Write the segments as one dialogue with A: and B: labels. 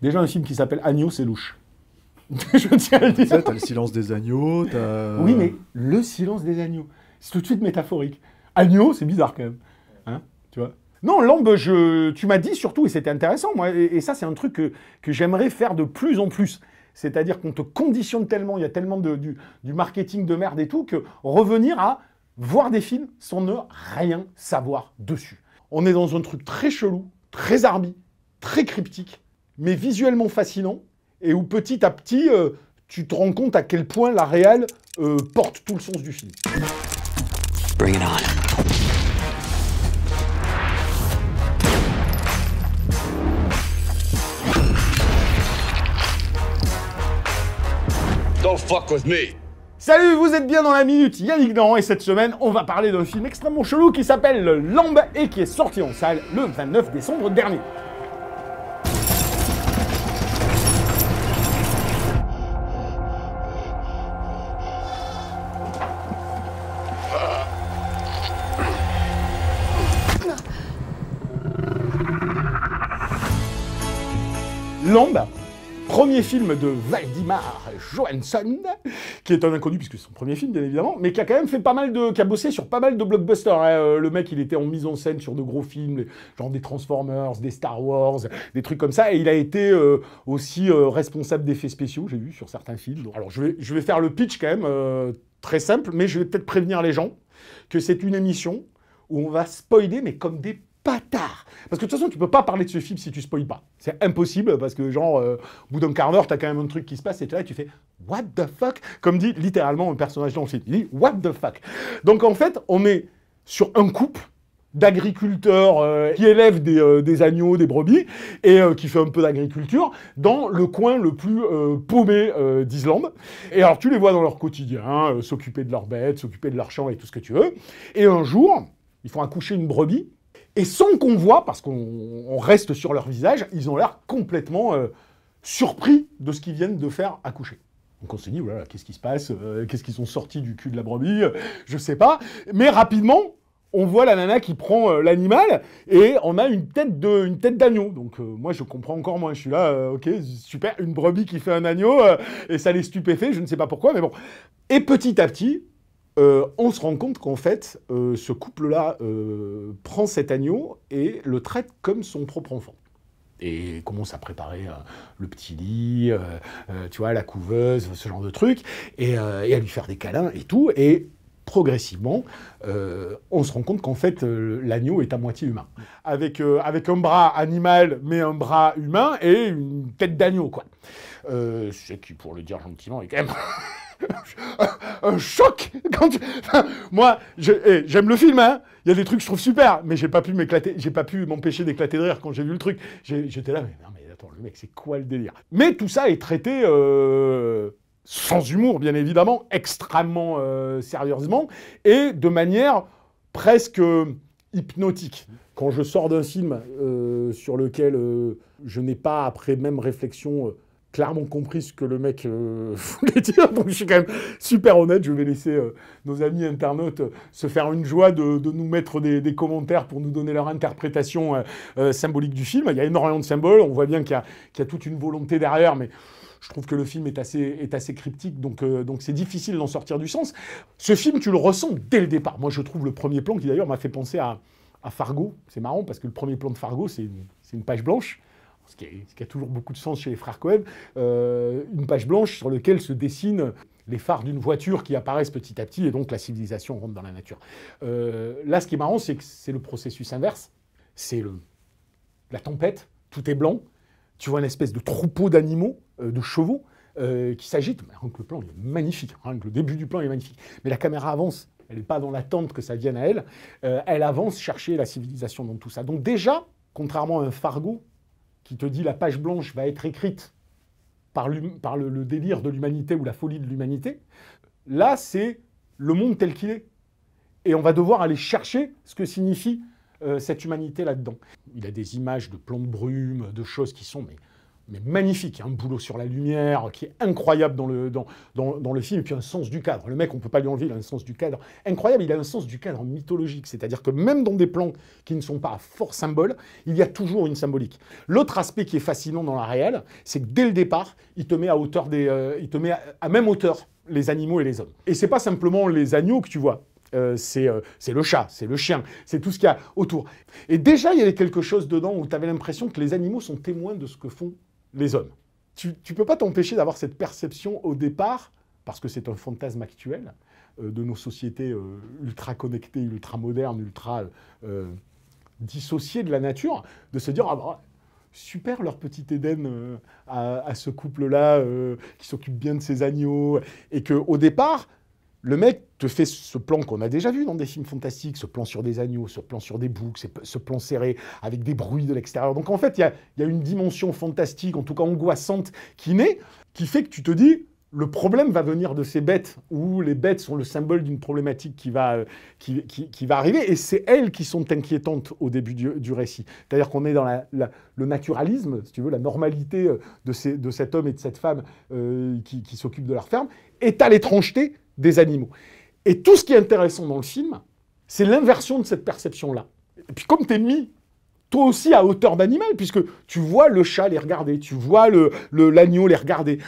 A: Déjà un film qui s'appelle Agneau, c'est louche. je tiens à le dire. T'as le silence des agneaux. Oui, mais le silence des agneaux, c'est tout de suite métaphorique. Agneau, c'est bizarre quand même. Hein tu vois non, Lambe, je... tu m'as dit surtout, et c'était intéressant, moi, et, ça, c'est un truc que, que j'aimerais faire de plus en plus. C'est-à-dire qu'on te conditionne tellement, il y a tellement de, du, du, marketing de merde et tout, que revenir à voir des films sans ne rien savoir dessus. On est dans un truc très chelou, très arbi, très cryptique, mais visuellement fascinant, et où petit à petit, euh, tu te rends compte à quel point la réelle euh, porte tout le sens du film. Bring it on. Don't fuck with me. Salut, vous êtes bien dans la minute, Yannick Dant, et cette semaine, on va parler d'un film extrêmement chelou qui s'appelle Lambe et qui est sorti en salle le 29 décembre dernier. Lambe premier film de Valdimar Johansson, qui est un inconnu puisque c'est son premier film, bien évidemment, mais qui a quand même fait pas mal de. qui a bossé sur pas mal de blockbusters. Hein. Euh, le mec, il était en mise en scène sur de gros films, genre des Transformers, des Star Wars, des trucs comme ça, et il a été euh, aussi responsable euh, responsable d'effets spéciaux, j'ai vu, sur certains films. Alors, je vais, je vais faire le pitch quand même, très simple, mais je vais peut-être prévenir les gens que c'est une émission où on va spoiler, mais comme des patates parce que de toute façon, tu peux pas parler de ce film si tu spoil pas. C'est impossible parce que, genre, euh, au bout d'un quart d'heure, tu as quand même un truc qui se passe et tu là tu fais What the fuck Comme dit littéralement un personnage dans le film. Il dit What the fuck Donc en fait, on est sur un couple d'agriculteurs euh, qui élèvent des, euh, des, agneaux, des brebis, et qui fait un peu d'agriculture, dans le coin le plus paumé d'Islande. Et alors tu les vois dans leur quotidien, s'occuper de leurs bêtes, s'occuper de leurs champs et tout ce que tu veux. Et un jour, ils font accoucher une brebis et sans qu'on voit, parce qu'on reste sur leur visage, ils ont l'air complètement euh, surpris de ce qu'ils viennent de faire accoucher. Donc on s'est dit, qu'est-ce qui se passe euh, Qu'est-ce qu'ils sont sortis du cul de la brebis euh, Je sais pas. Mais rapidement, on voit la nana qui prend l'animal et on a une tête de, une tête d'agneau. Donc moi je comprends encore moins. Je suis là, ok, super, une brebis qui fait un agneau et ça les stupéfait. Je ne sais pas pourquoi, mais bon. Et petit à petit, euh, on se rend compte qu'en fait, euh, ce couple-là euh, prend cet agneau et le traite comme son propre enfant. Et commence à préparer le petit lit, tu vois, la couveuse, ce genre de truc, et, à lui faire des câlins et tout. Et progressivement, on se rend compte qu'en fait, l'agneau est à moitié humain. Avec, avec un bras animal, mais un bras humain et une tête d'agneau, quoi. ce qui, pour le dire gentiment, est quand même un choc quand Moi, eh, j'aime le film, hein. Il y a des trucs que je trouve super, mais j'ai pas pu m'éclater, j'ai pas pu m'empêcher d'éclater de rire quand j'ai vu le truc. J'étais là, mais non, mais attends, le mec, c'est quoi le délire Mais tout ça est traité euh, sans humour, bien évidemment, extrêmement euh, sérieusement et de manière presque euh, hypnotique. Quand je sors d'un film sur lequel je n'ai pas, après même réflexion, clairement compris ce que le mec euh, voulait dire. Donc je suis quand même super honnête. Je vais laisser euh, nos amis internautes euh, se faire une joie de, nous mettre des, commentaires pour nous donner leur interprétation symbolique du film. Il y a énormément de symboles. On voit bien qu'il y, a toute une volonté derrière, mais je trouve que le film est assez, est cryptique, donc donc c'est difficile d'en sortir du sens. Ce film, tu le ressens dès le départ. Moi, je trouve le premier plan qui d'ailleurs m'a fait penser à, Fargo. C'est marrant parce que le premier plan de Fargo, c'est une page blanche ce qui, a toujours beaucoup de sens chez les frères Cohen, euh, une page blanche sur laquelle se dessinent les phares d'une voiture qui apparaissent petit à petit, et donc la civilisation rentre dans la nature. Euh, là, ce qui est marrant, c'est que c'est le processus inverse. C'est la tempête, tout est blanc, tu vois une espèce de troupeau d'animaux, euh, de chevaux, qui s'agitent. Rien le plan, est magnifique, le début du plan, est magnifique. Mais la caméra avance, elle n'est pas dans l'attente que ça vienne à elle, elle avance chercher la civilisation dans tout ça. Donc déjà, contrairement à un Fargo, qui te dit la page blanche va être écrite par, le, délire de l'humanité ou la folie de l'humanité, là c'est le monde tel qu'il est. Et on va devoir aller chercher ce que signifie euh, cette humanité là-dedans. Il a des images de plantes de brume, de choses qui sont mais magnifique. Un hein, boulot sur la lumière qui est incroyable dans le, dans, dans, le film, et puis un sens du cadre. Le mec, on ne peut pas lui enlever, il a un sens du cadre incroyable, il a un sens du cadre mythologique. C'est-à-dire que même dans des plans qui ne sont pas à fort symbole, il y a toujours une symbolique. L'autre aspect qui est fascinant dans la réelle, c'est que dès le départ, il te met à hauteur des. Euh, il te met à, même hauteur les animaux et les hommes. Et c'est pas simplement les agneaux que tu vois. Euh, euh, c'est le chat, c'est le chien, c'est tout ce qu'il y a autour. Et déjà, il y avait quelque chose dedans où tu avais l'impression que les animaux sont témoins de ce que font les hommes. Tu ne peux pas t'empêcher d'avoir cette perception au départ, parce que c'est un fantasme actuel, euh, de nos sociétés euh, ultra connectées, ultra modernes, ultra euh, dissociées de la nature, de se dire, ah bah, super leur petit Éden à, à, ce couple-là qui s'occupe bien de ses agneaux, et qu'au départ, le mec te fait ce plan qu'on a déjà vu dans des films fantastiques, ce plan sur des agneaux, ce plan sur des boucs, ce plan serré avec des bruits de l'extérieur. Donc en fait, il y, a, une dimension fantastique, en tout cas angoissante, qui naît, qui fait que tu te dis, le problème va venir de ces bêtes, ou les bêtes sont le symbole d'une problématique qui va, euh, qui, va arriver, et c'est elles qui sont inquiétantes au début du, récit. C'est-à-dire qu'on est dans le naturalisme, si tu veux, la normalité euh, de, de cet homme et de cette femme euh, qui, s'occupent de leur ferme, est à l'étrangeté des animaux. Et tout ce qui est intéressant dans le film, c'est l'inversion de cette perception-là. Et puis comme t'es mis toi aussi à hauteur d'animal, puisque tu vois le chat les regarder, tu vois l'agneau le, l'agneau les regarder,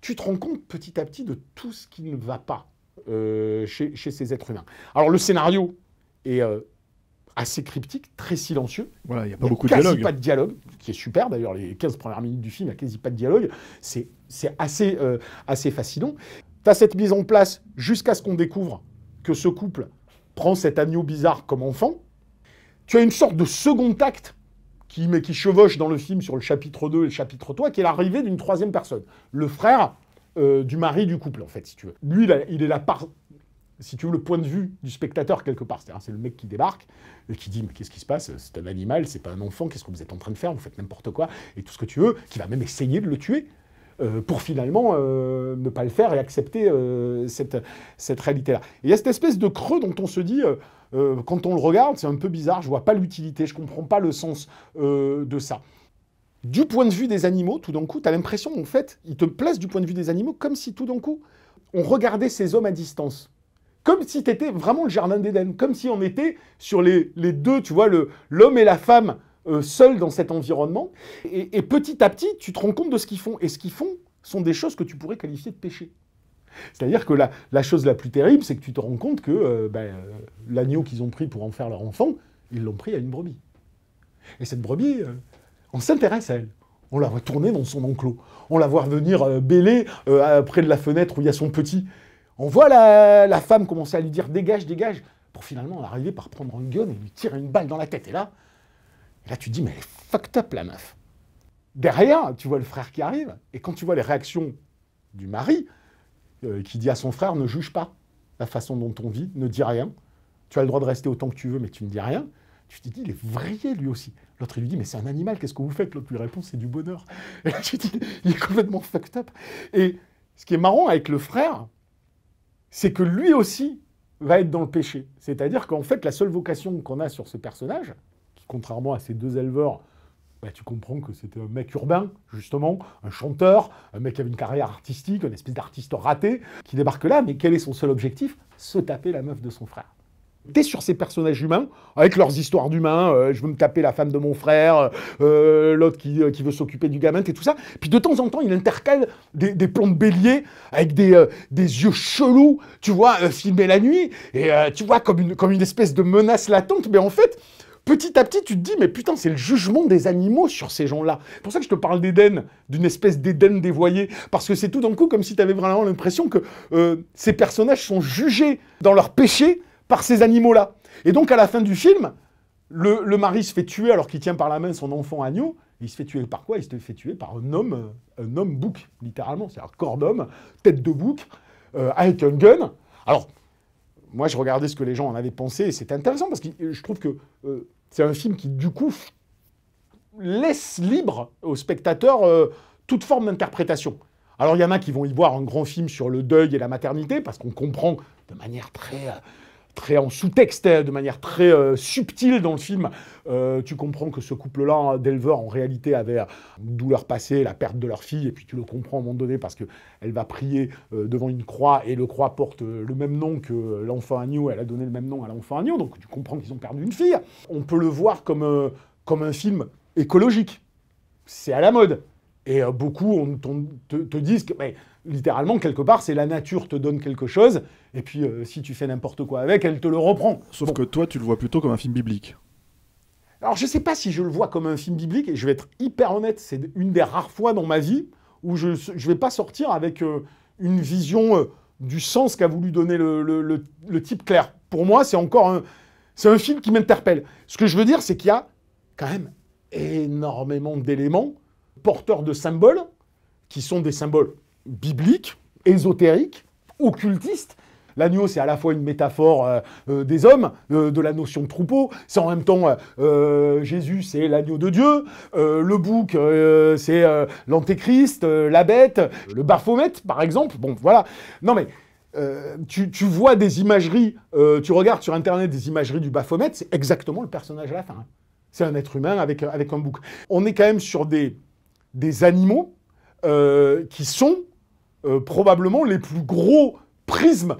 A: tu te rends compte petit à petit de tout ce qui ne va pas euh, chez, chez, ces êtres humains. Alors le scénario est euh, assez cryptique, très silencieux. Voilà, il n'y a pas beaucoup de dialogue. pas de dialogue, qui est super d'ailleurs, les 15 premières minutes du film, il n'y a quasi pas de dialogue. C'est assez, euh, assez fascinant. Tu cette mise en place jusqu'à ce qu'on découvre que ce couple prend cet agneau bizarre comme enfant. Tu as une sorte de second acte qui, mais qui chevauche dans le film sur le chapitre 2 et le chapitre 3, qui est l'arrivée d'une troisième personne. Le frère euh, du mari du couple, en fait, si tu veux. Lui, il, est la part, si tu veux, le point de vue du spectateur, quelque part. C'est le mec qui débarque et qui dit Mais qu'est-ce qui se passe C'est un animal, c'est pas un enfant, qu'est-ce que vous êtes en train de faire Vous faites n'importe quoi, et tout ce que tu veux, qui va même essayer de le tuer. Euh, pour finalement euh, ne pas le faire et accepter euh, cette, réalité-là. il y a cette espèce de creux dont on se dit quand on le regarde, c'est un peu bizarre, je vois pas l'utilité, je ne comprends pas le sens de ça. Du point de vue des animaux, tout d'un coup, tu as l'impression, en fait, il te place du point de vue des animaux comme si tout d'un coup, on regardait ces hommes à distance. Comme si tu étais vraiment le jardin d'Éden, comme si on était sur les, les deux, tu vois, l'homme et la femme euh, seul dans cet environnement. Et, petit à petit, tu te rends compte de ce qu'ils font. Et ce qu'ils font sont des choses que tu pourrais qualifier de péché. C'est-à-dire que la, la, chose la plus terrible, c'est que tu te rends compte que euh, ben, euh, l'agneau qu'ils ont pris pour en faire leur enfant, ils l'ont pris à une brebis. Et cette brebis, on s'intéresse à elle. On la voit tourner dans son enclos. On la voit venir bêler près de la fenêtre où il y a son petit. On voit la, la femme commencer à lui dire dégage, dégage, pour finalement arriver par prendre une gun et lui tirer une balle dans la tête. Et là, là, tu dis, mais elle est fucked up, la meuf. Derrière, tu vois le frère qui arrive, et quand tu vois les réactions du mari, euh, qui dit à son frère, ne juge pas la façon dont on vit, ne dis rien. Tu as le droit de rester autant que tu veux, mais tu ne dis rien. Tu te dis, il est vrillé lui aussi. L'autre, il lui dit, mais c'est un animal, qu'est-ce que vous faites L'autre lui répond, c'est du bonheur. Et tu te dis, il est complètement fucked up. Et ce qui est marrant avec le frère, c'est que lui aussi va être dans le péché. C'est-à-dire qu'en fait, la seule vocation qu'on a sur ce personnage, contrairement à ces deux éleveurs, bah, tu comprends que c'était un mec urbain, justement, un chanteur, un mec qui avait une carrière artistique, une espèce d'artiste raté, qui débarque là, mais quel est son seul objectif Se taper la meuf de son frère. T'es sur ces personnages humains, avec leurs histoires d'humains, euh, je veux me taper la femme de mon frère, euh, l'autre qui, euh, qui, veut s'occuper du gamin, et tout ça. Puis de temps en temps, il intercale des, plans de bélier avec des, des yeux chelous, tu vois, filmés la nuit, et tu vois, comme une, comme une espèce de menace latente, mais en fait, petit à petit, tu te dis, mais putain, c'est le jugement des animaux sur ces gens-là. C'est pour ça que je te parle d'Éden, d'une espèce d'Éden dévoyé, parce que c'est tout d'un coup comme si tu avais vraiment l'impression que euh, ces personnages sont jugés dans leur péché par ces animaux-là. Et donc, à la fin du film, le, mari se fait tuer alors qu'il tient par la main son enfant agneau. Il se fait tuer par quoi Il se fait tuer par un homme, euh, un homme bouc, littéralement. cest un dire corps d'homme, tête de bouc, euh, avec un gun. Alors, moi, je regardais ce que les gens en avaient pensé et c'est intéressant parce que euh, je trouve que euh, c'est un film qui, du coup, laisse libre au spectateur euh, toute forme d'interprétation. Alors, il y en a qui vont y voir un grand film sur le deuil et la maternité parce qu'on comprend de manière très très en sous-texte, hein, de manière très euh, subtile dans le film. Euh, tu comprends que ce couple-là d'éleveurs, en réalité, avait une euh, douleur passée, la perte de leur fille, et puis tu le comprends à un moment donné parce qu'elle va prier devant une croix, et le croix porte le même nom que l'enfant agneau, elle a donné le même nom à l'enfant agneau, donc tu comprends qu'ils ont perdu une fille. On peut le voir comme, comme un film écologique. C'est à la mode. Et euh, beaucoup on, te, disent que, littéralement, quelque part, c'est la nature te donne quelque chose, et puis euh, si tu fais n'importe quoi avec, elle te le reprend. Sauf que toi, tu le vois plutôt comme un film biblique. Alors, je ne sais pas si je le vois comme un film biblique, et je vais être hyper honnête, c'est une des rares fois dans ma vie où je ne vais pas sortir avec euh, une vision du sens qu'a voulu donner le, type clair. Pour moi, c'est encore c'est un film qui m'interpelle. Ce que je veux dire, c'est qu'il y a quand même énormément d'éléments porteurs de symboles, qui sont des symboles bibliques, ésotériques, occultistes, L'agneau, c'est à la fois une métaphore euh, euh, des hommes, euh, de la notion de troupeau, c'est en même temps Jésus, c'est l'agneau de Dieu, le bouc, c'est l'antéchrist, la bête, le baphomet, par exemple. Bon, voilà. Non mais. Tu, tu, vois des imageries, tu regardes sur internet des imageries du Baphomet, c'est exactement le personnage à la fin. C'est un être humain avec, avec un bouc. On est quand même sur des des animaux euh, qui sont euh, probablement les plus gros prismes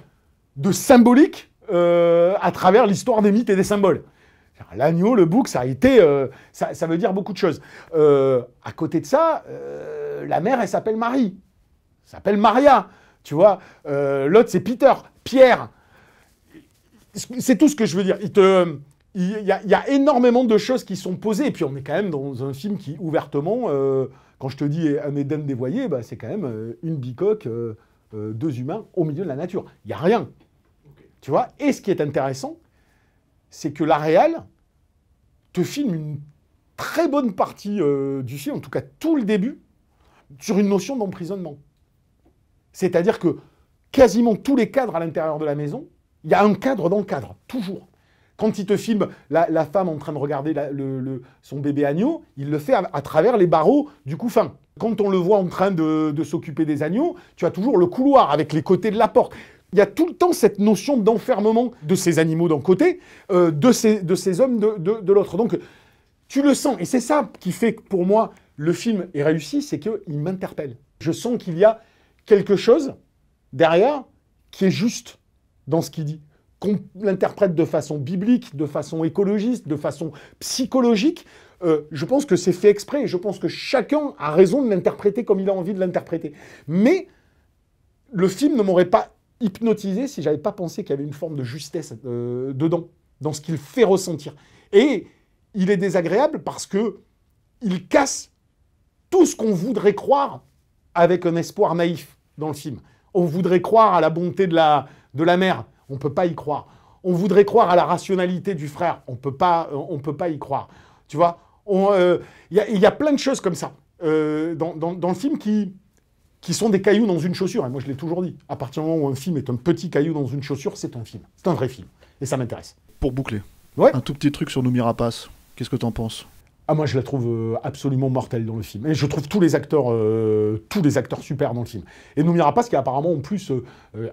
A: de symbolique euh, à travers l'histoire des mythes et des symboles. L'agneau, le bouc, ça a été, ça, ça, veut dire beaucoup de choses. à côté de ça, la mère, elle s'appelle Marie, s'appelle Maria, tu vois. L'autre, c'est Peter, Pierre. C'est tout ce que je veux dire. Il te, il y, a, énormément de choses qui sont posées. Et puis on est quand même dans un film qui, ouvertement, euh, quand je te dis un Éden dévoyé, bah, c'est quand même euh, une bicoque, euh, deux humains au milieu de la nature. Il n'y a rien. Tu vois Et ce qui est intéressant, c'est que la réal te filme une très bonne partie du film, en tout cas tout le début, sur une notion d'emprisonnement. C'est-à-dire que quasiment tous les cadres à l'intérieur de la maison, il y a un cadre dans le cadre, toujours. Quand il te filme la, femme en train de regarder son bébé agneau, il le fait à, travers les barreaux du couffin. Quand on le voit en train de, s'occuper des agneaux, tu as toujours le couloir avec les côtés de la porte. Il y a tout le temps cette notion d'enfermement de ces animaux d'un côté, euh, de, ces, hommes de, de l'autre. Donc, tu le sens. Et c'est ça qui fait que pour moi, le film est réussi, c'est qu'il m'interpelle. Je sens qu'il y a quelque chose derrière qui est juste dans ce qu'il dit l'interprète de façon biblique, de façon écologiste, de façon psychologique, euh, je pense que c'est fait exprès je pense que chacun a raison de l'interpréter comme il a envie de l'interpréter. Mais le film ne m'aurait pas hypnotisé si j'avais pas pensé qu'il y avait une forme de justesse euh, dedans, dans ce qu'il fait ressentir. Et il est désagréable parce que il casse tout ce qu'on voudrait croire avec un espoir naïf dans le film. On voudrait croire à la bonté de la, de la mère. On ne peut pas y croire. On voudrait croire à la rationalité du frère. On euh, ne peut pas y croire. Tu vois euh, Il y, a plein de choses comme ça euh, dans, le film qui, qui sont des cailloux dans une chaussure. Et moi, je l'ai toujours dit. À partir du moment où un film est un petit caillou dans une chaussure, c'est un film. C'est un vrai film. Et ça m'intéresse. Pour boucler, ouais. un tout petit truc sur nos Rapace. Qu'est-ce que tu en penses ah moi je la trouve euh, absolument mortelle dans le film. Et je trouve tous les acteurs, euh, tous les acteurs super dans le film. Et Noumira Paz qui apparemment en plus euh,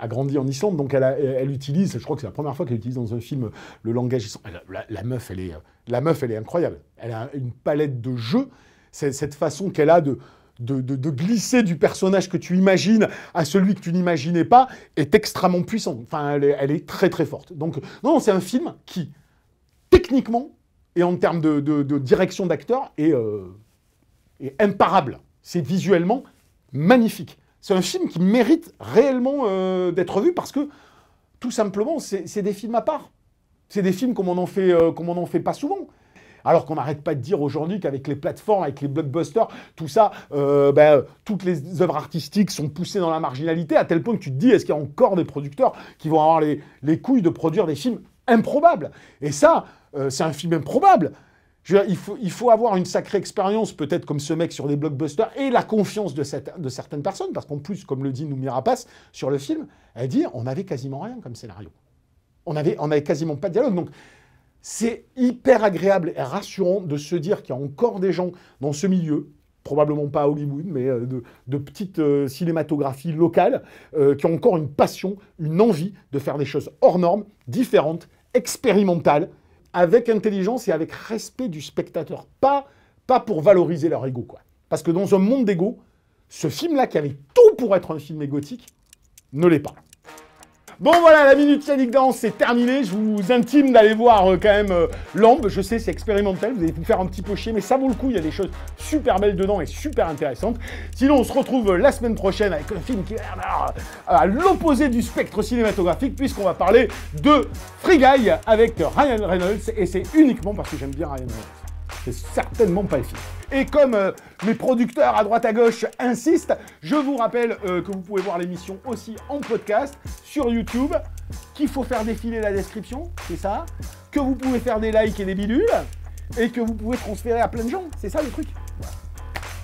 A: a grandi en Islande, donc elle, elle utilise, je crois que c'est la première fois qu'elle utilise dans un film le langage islandais. La, meuf elle est, la meuf elle est incroyable. Elle a une palette de jeux. cette façon qu'elle a de, de, de, glisser du personnage que tu imagines à celui que tu n'imaginais pas est extrêmement puissant. Enfin, elle est, elle est très très forte. Donc, non, c'est un film qui, techniquement, et en termes de, direction d'acteur euh, est, imparable. C'est visuellement magnifique. C'est un film qui mérite réellement euh, d'être vu parce que, tout simplement, c'est des films à part. C'est des films comme on n'en fait, euh, on fait pas souvent. Alors qu'on n'arrête pas de dire aujourd'hui qu'avec les plateformes, avec les blockbusters, tout ça, ben, toutes les œuvres artistiques sont poussées dans la marginalité, à tel point que tu te dis, est-ce qu'il y a encore des producteurs qui vont avoir les, les couilles de produire des films improbables Et ça, euh, c'est un film improbable. il, faut, avoir une sacrée expérience, peut-être comme ce mec sur des blockbusters, et la confiance de, certaines personnes, parce qu'en plus, comme le dit Noumira Pass sur le film, elle dit on n'avait quasiment rien comme scénario. On n'avait avait quasiment pas de dialogue. Donc, c'est hyper agréable et rassurant de se dire qu'il y a encore des gens dans ce milieu, probablement pas à Hollywood, mais euh, de, petites euh, cinématographies locales, qui ont encore une passion, une envie de faire des choses hors normes, différentes, expérimentales, avec intelligence et avec respect du spectateur. Pas, pas pour valoriser leur ego, quoi. Parce que dans un monde d'ego, ce film-là, qui avait tout pour être un film égotique, ne l'est pas. Bon voilà, la minute Yannick Danse, c'est terminé. Je vous intime d'aller voir euh, quand même euh, l'ombre. Je sais, c'est expérimental, vous allez vous faire un petit peu chier, mais ça vaut le coup. Il y a des choses super belles dedans et super intéressantes. Sinon, on se retrouve euh, la semaine prochaine avec un film qui est à l'opposé du spectre cinématographique, puisqu'on va parler de Free Guy avec Ryan Reynolds. Et c'est uniquement parce que j'aime bien Ryan Reynolds. C'est certainement pas efficace. Et comme euh, mes producteurs à droite à gauche insistent, je vous rappelle euh, que vous pouvez voir l'émission aussi en podcast sur YouTube, qu'il faut faire défiler la description, c'est ça, que vous pouvez faire des likes et des bidules, et que vous pouvez transférer à plein de gens, c'est ça le truc.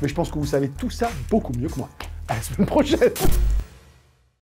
A: Mais je pense que vous savez tout ça beaucoup mieux que moi. À la semaine prochaine